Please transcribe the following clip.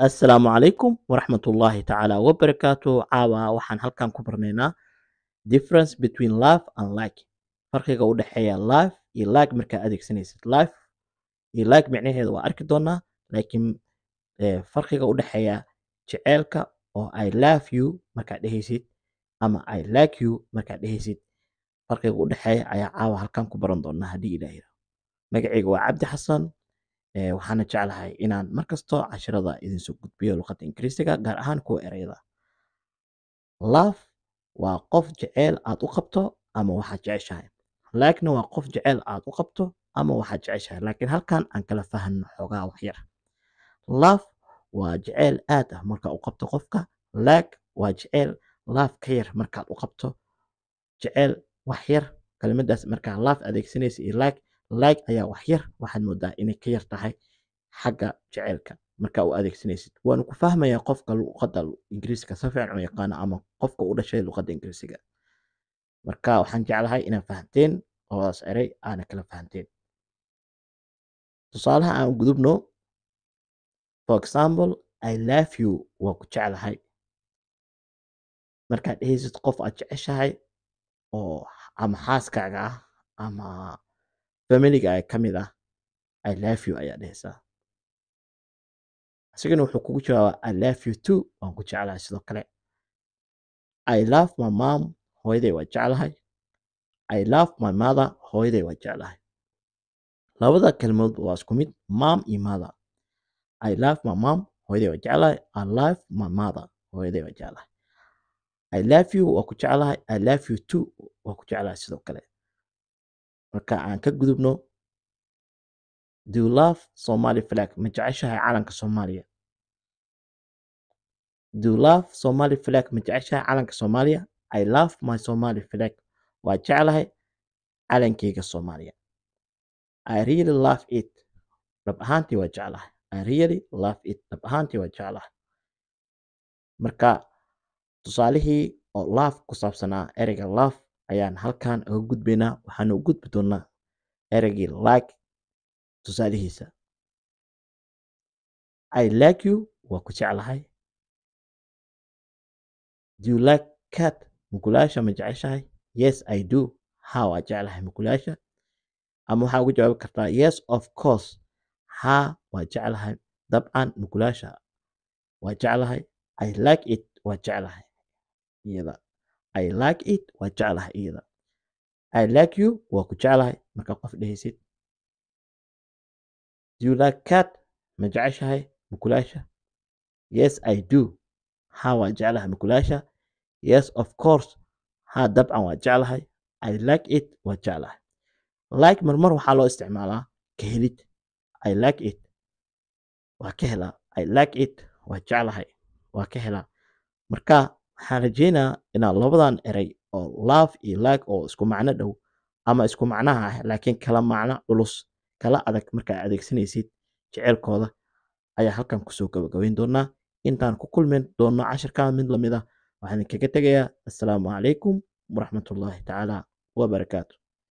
assalaamu calaykum ullaahi tacaala wabarakaatu caawa waxaan halkan ku barnaynaa difference between live and like farqiga u dhexeeya life iyo like markaa adeegsanaysid live iyo like micnaheeda waa arki doonaa laakiin eh, farqiga u dhexeeya jeceelka oo i love you markaad dhehaysid ama i like you markaad dhehaysid farqiga u dhexeeya ayaa caawa halkan ku baran doonaa haddii ilaahi magacayga waa cabdi xasan waxaana jeclahay inaan markastoo cashirada idinsoo gudbiyo luqadda ingiriisiga gaar ahaan kuwa ereyada love waa qof jeceyl aad u qabto ama waxaad jeceshahay like waa qof jeceel aad u qabto ama waxaad jeceshahay laakiin halkan aan kala fahanno xoogaa wax yar waa jeceyl aad ah markaa u qabto qofka like waa jeceel love ka yar markaad u qabto jeceel wax yar kelimadaas markaa love adeegsanaysa iyo like like ayaa wax yar waxaad moodaa inay ka yar tahay xagga jaceylka marka u adeegsanaysid waanu ku fahmayaa qofka luqada ingiriiska si fiican u yaqaana ama qofka u dhashay luqadda ingiriisiga marka waxaan jeclahay inaan fahamteen labadaas erey aana kala fahamteen tusaalaha aan gudubno for example i laf you waa ku jeclahay markaad dhehaysid qof aad jeceshahay oo ama xaaskaaga ah ama familiga ay ka mid ah i love you ayaa dhehaysaa isagana wuxuu kugu jawaabaa i love you too waan ku jeclahay sidoo kale i love my mom hooyaday waa jeclahay i love my mother hooyaday waa jeclahay labada kelmadood waa isku mid mom iyo mother i love my mom hooyaday waa jeclahay i love my mother hooyaday waa jeclahay i love you waa ku jeclahay i love you too waa ku jeclahay sidoo kale marka aan ka gudubno dulaaf somaali flag ma jeceshahay calanka soomaaliya dulaaf somaali flag ma jeceshahay calanka soomaaliya i love my somali flag waa jeclahay calankeyga soomaaliya i really love it dhab ahaantii waa jeclahay i really love it dhab ahaantii waa jeclahay marka tusaalihii oo laaf ku saabsanaa ereyga laaf ayaan halkan uga gudbaynaa waxaana u gudbi doonaa ereygii like tusaalihiisa i like you waa ku jeclahay do you like cat mukulaasha ma jeceshahay yes i do ha waa jeclahay mukulaasha ama waxaa ugu jawaabi kartaa yes of course ha waa jeclahay dabcan mukulaasha waa jeclahay i like it waa jeclahay iyada I like it waa jeclahay iyada I like you waa ku jeclahay marka qof dhehaysid Do you like cat ma jeceshahay mukulaasha Yes I do ha waa jeclahay mukulaasha Yes of course ha dabcan waa jeclahay I like it waa jeclahay like marmar waxaa loo isticmaalaa ka helid I like it waa ka helaa I like it waa jeclahay waa ka helaa marka waxaan rajeynaa inaad labadan eray oo laaf iyo laag oo isku macno dhow ama isku macnaha ah laakiin kala macno culus kala adag markaa adeegsanaysid jeceylkooda ayaa halkan kusoo gabagabayn doonaa intaan ku kulmin doonno cashirka mid lamid a ah, waxaan idinkaga tegayaa assalaamu calaykum waraxmatullaahi tacaala wabarakaatu